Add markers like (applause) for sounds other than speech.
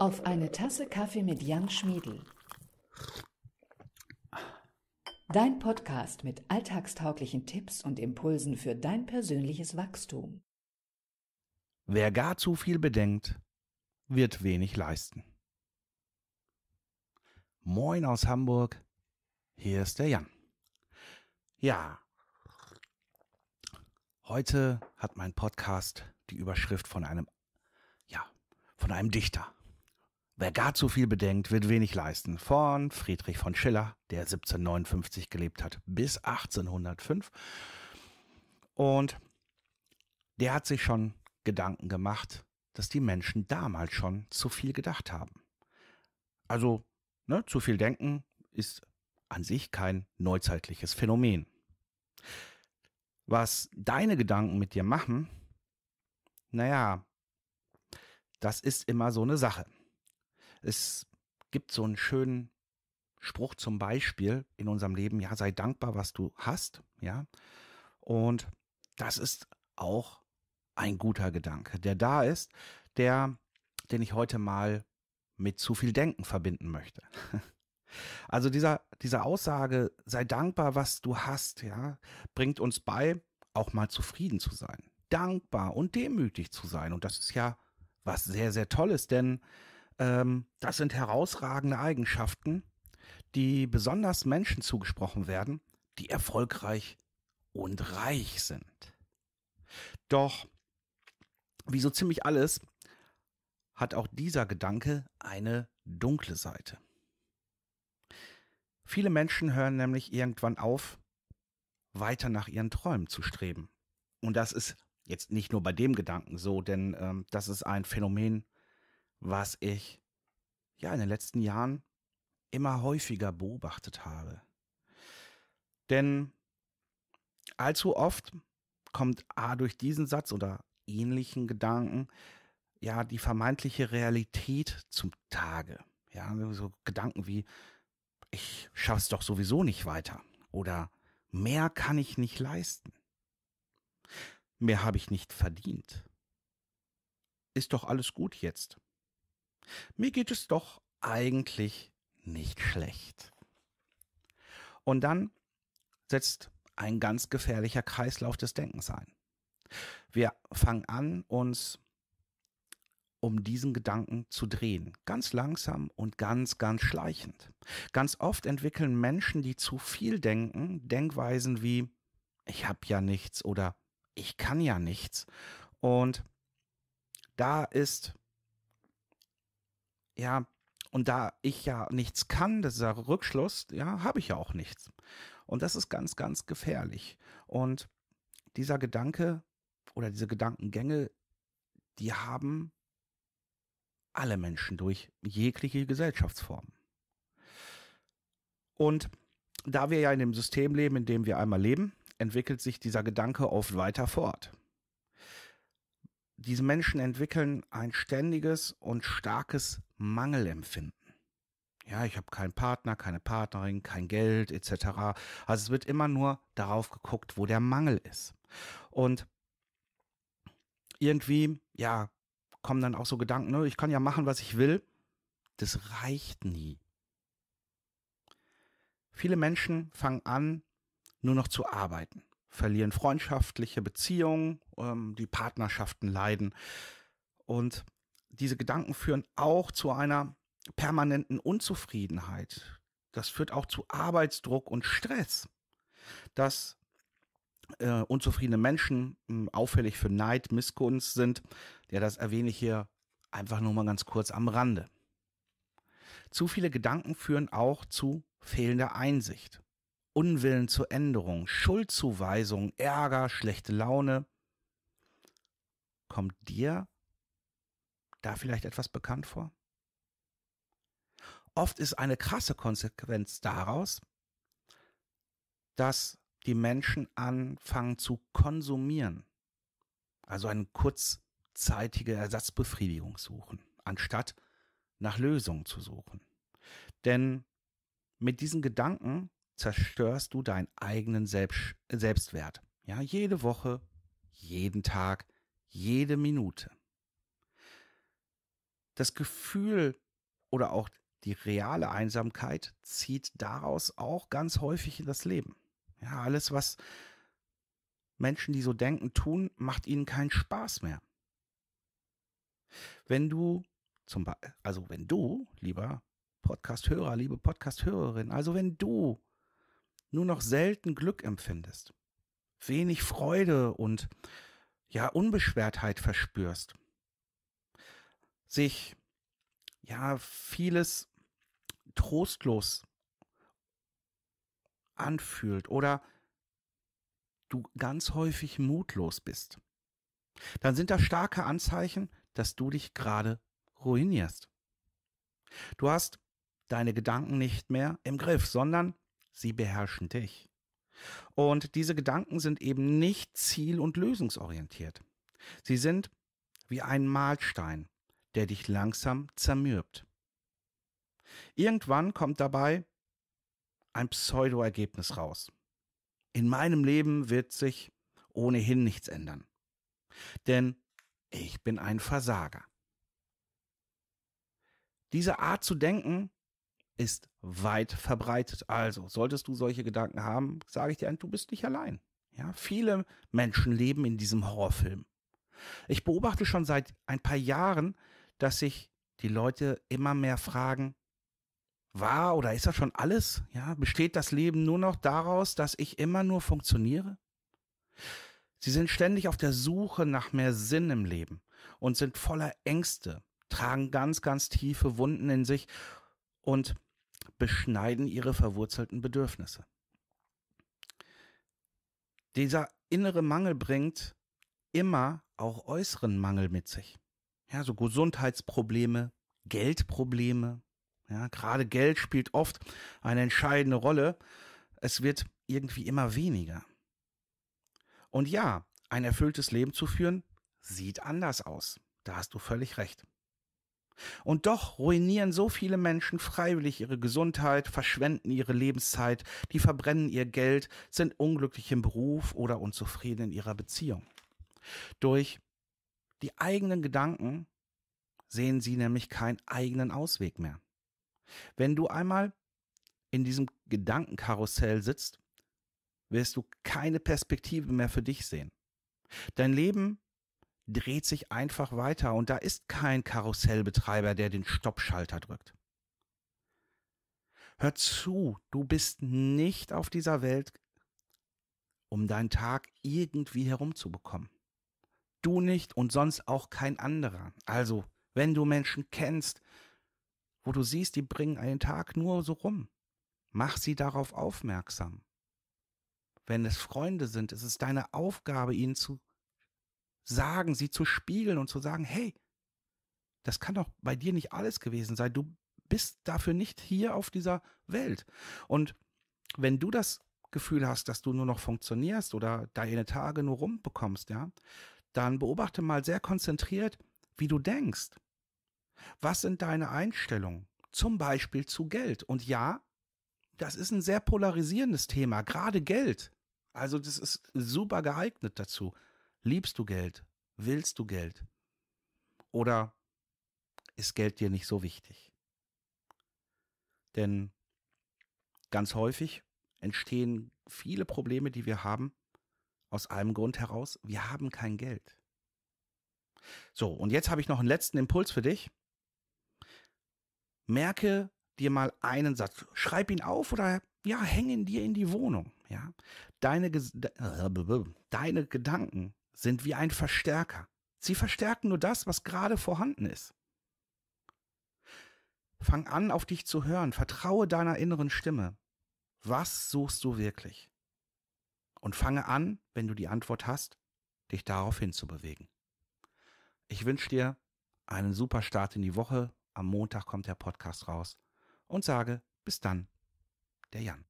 auf eine Tasse Kaffee mit Jan Schmiedel. Dein Podcast mit alltagstauglichen Tipps und Impulsen für dein persönliches Wachstum. Wer gar zu viel bedenkt, wird wenig leisten. Moin aus Hamburg, hier ist der Jan. Ja, heute hat mein Podcast die Überschrift von einem, ja, von einem Dichter. Wer gar zu viel bedenkt, wird wenig leisten. Von Friedrich von Schiller, der 1759 gelebt hat, bis 1805. Und der hat sich schon Gedanken gemacht, dass die Menschen damals schon zu viel gedacht haben. Also, ne, zu viel denken ist an sich kein neuzeitliches Phänomen. Was deine Gedanken mit dir machen, naja, das ist immer so eine Sache. Es gibt so einen schönen Spruch zum Beispiel in unserem Leben, ja, sei dankbar, was du hast, ja. Und das ist auch ein guter Gedanke, der da ist, der, den ich heute mal mit zu viel Denken verbinden möchte. (laughs) Also dieser, dieser Aussage, sei dankbar, was du hast, ja, bringt uns bei, auch mal zufrieden zu sein, dankbar und demütig zu sein. Und das ist ja was sehr, sehr Tolles, denn ähm, das sind herausragende Eigenschaften, die besonders Menschen zugesprochen werden, die erfolgreich und reich sind. Doch, wie so ziemlich alles, hat auch dieser Gedanke eine dunkle Seite. Viele Menschen hören nämlich irgendwann auf, weiter nach ihren Träumen zu streben. Und das ist jetzt nicht nur bei dem Gedanken so, denn ähm, das ist ein Phänomen, was ich ja in den letzten Jahren immer häufiger beobachtet habe. Denn allzu oft kommt A durch diesen Satz oder ähnlichen Gedanken ja die vermeintliche Realität zum Tage. Ja, so Gedanken wie ich schaff's doch sowieso nicht weiter oder mehr kann ich nicht leisten. Mehr habe ich nicht verdient. Ist doch alles gut jetzt mir geht es doch eigentlich nicht schlecht. Und dann setzt ein ganz gefährlicher Kreislauf des Denkens ein. Wir fangen an, uns um diesen Gedanken zu drehen. Ganz langsam und ganz, ganz schleichend. Ganz oft entwickeln Menschen, die zu viel denken, Denkweisen wie ich habe ja nichts oder ich kann ja nichts. Und da ist ja, und da ich ja nichts kann, das ist ja Rückschluss, ja, habe ich ja auch nichts. Und das ist ganz, ganz gefährlich. Und dieser Gedanke oder diese Gedankengänge, die haben alle Menschen durch jegliche Gesellschaftsform. Und da wir ja in dem System leben, in dem wir einmal leben, entwickelt sich dieser Gedanke oft weiter fort diese Menschen entwickeln ein ständiges und starkes Mangelempfinden. Ja, ich habe keinen Partner, keine Partnerin, kein Geld etc. Also es wird immer nur darauf geguckt, wo der Mangel ist. Und irgendwie, ja, kommen dann auch so Gedanken, ne, ich kann ja machen, was ich will. Das reicht nie. Viele Menschen fangen an, nur noch zu arbeiten verlieren freundschaftliche Beziehungen, ähm, die Partnerschaften leiden. Und diese Gedanken führen auch zu einer permanenten Unzufriedenheit. Das führt auch zu Arbeitsdruck und Stress, dass äh, unzufriedene Menschen äh, auffällig für Neid, Missgunst sind. Ja, das erwähne ich hier einfach nur mal ganz kurz am Rande. Zu viele Gedanken führen auch zu fehlender Einsicht. Unwillen zur Änderung, Schuldzuweisung, Ärger, schlechte Laune. Kommt dir da vielleicht etwas bekannt vor? Oft ist eine krasse Konsequenz daraus, dass die Menschen anfangen zu konsumieren, also eine kurzzeitige Ersatzbefriedigung suchen, anstatt nach Lösungen zu suchen. Denn mit diesen Gedanken zerstörst du deinen eigenen Selbst Selbstwert. Ja, jede Woche, jeden Tag, jede Minute. Das Gefühl oder auch die reale Einsamkeit zieht daraus auch ganz häufig in das Leben. Ja, alles, was Menschen, die so denken, tun, macht ihnen keinen Spaß mehr. Wenn du zum Beispiel, also wenn du, lieber Podcast-Hörer, liebe Podcast-Hörerin, also wenn du nur noch selten Glück empfindest, wenig Freude und ja Unbeschwertheit verspürst, sich ja vieles trostlos anfühlt oder du ganz häufig mutlos bist, dann sind das starke Anzeichen, dass du dich gerade ruinierst. Du hast deine Gedanken nicht mehr im Griff, sondern sie beherrschen dich. Und diese Gedanken sind eben nicht ziel- und lösungsorientiert. Sie sind wie ein Mahlstein, der dich langsam zermürbt. Irgendwann kommt dabei ein Pseudo-Ergebnis raus. In meinem Leben wird sich ohnehin nichts ändern. Denn ich bin ein Versager. Diese Art zu denken ist weit verbreitet. Also, solltest du solche Gedanken haben, sage ich dir, du bist nicht allein. Ja, viele Menschen leben in diesem Horrorfilm. Ich beobachte schon seit ein paar Jahren, dass sich die Leute immer mehr fragen, war oder ist das schon alles? Ja, besteht das Leben nur noch daraus, dass ich immer nur funktioniere? Sie sind ständig auf der Suche nach mehr Sinn im Leben und sind voller Ängste, tragen ganz, ganz tiefe Wunden in sich und beschneiden ihre verwurzelten Bedürfnisse. Dieser innere Mangel bringt immer auch äußeren Mangel mit sich. Ja, so Gesundheitsprobleme, Geldprobleme. Ja, gerade Geld spielt oft eine entscheidende Rolle. Es wird irgendwie immer weniger. Und ja, ein erfülltes Leben zu führen, sieht anders aus. Da hast du völlig recht. Und doch ruinieren so viele Menschen freiwillig ihre Gesundheit, verschwenden ihre Lebenszeit, die verbrennen ihr Geld, sind unglücklich im Beruf oder unzufrieden in ihrer Beziehung. Durch die eigenen Gedanken sehen sie nämlich keinen eigenen Ausweg mehr. Wenn du einmal in diesem Gedankenkarussell sitzt, wirst du keine Perspektive mehr für dich sehen. Dein Leben dreht sich einfach weiter und da ist kein Karussellbetreiber, der den Stoppschalter drückt. Hör zu, du bist nicht auf dieser Welt, um deinen Tag irgendwie herumzubekommen. Du nicht und sonst auch kein anderer. Also, wenn du Menschen kennst, wo du siehst, die bringen einen Tag nur so rum, mach sie darauf aufmerksam. Wenn es Freunde sind, ist es deine Aufgabe, ihnen zu sagen, sie zu spiegeln und zu sagen, hey, das kann doch bei dir nicht alles gewesen sein. Du bist dafür nicht hier auf dieser Welt. Und wenn du das Gefühl hast, dass du nur noch funktionierst oder deine Tage nur rumbekommst, ja, dann beobachte mal sehr konzentriert, wie du denkst. Was sind deine Einstellungen? Zum Beispiel zu Geld. Und ja, das ist ein sehr polarisierendes Thema, gerade Geld. Also das ist super geeignet dazu. Liebst du Geld? Willst du Geld? Oder ist Geld dir nicht so wichtig? Denn ganz häufig entstehen viele Probleme, die wir haben, aus einem Grund heraus, wir haben kein Geld. So, und jetzt habe ich noch einen letzten Impuls für dich. Merke dir mal einen Satz. Schreib ihn auf oder ja, häng ihn dir in die Wohnung. Ja? Deine, Ges äh, deine Gedanken sind wie ein Verstärker. Sie verstärken nur das, was gerade vorhanden ist. Fang an, auf dich zu hören, vertraue deiner inneren Stimme. Was suchst du wirklich? Und fange an, wenn du die Antwort hast, dich darauf hinzubewegen. Ich wünsche dir einen super Start in die Woche. Am Montag kommt der Podcast raus und sage bis dann, der Jan.